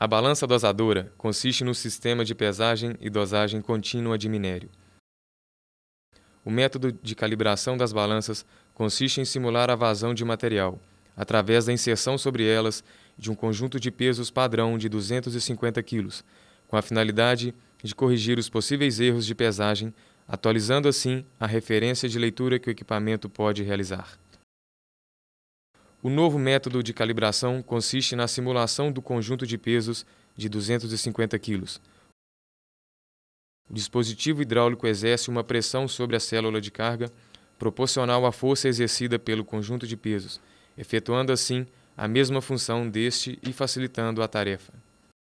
A balança dosadora consiste no sistema de pesagem e dosagem contínua de minério. O método de calibração das balanças consiste em simular a vazão de material, através da inserção sobre elas de um conjunto de pesos padrão de 250 kg, com a finalidade de corrigir os possíveis erros de pesagem, atualizando assim a referência de leitura que o equipamento pode realizar. O novo método de calibração consiste na simulação do conjunto de pesos de 250 kg. O dispositivo hidráulico exerce uma pressão sobre a célula de carga proporcional à força exercida pelo conjunto de pesos, efetuando assim a mesma função deste e facilitando a tarefa.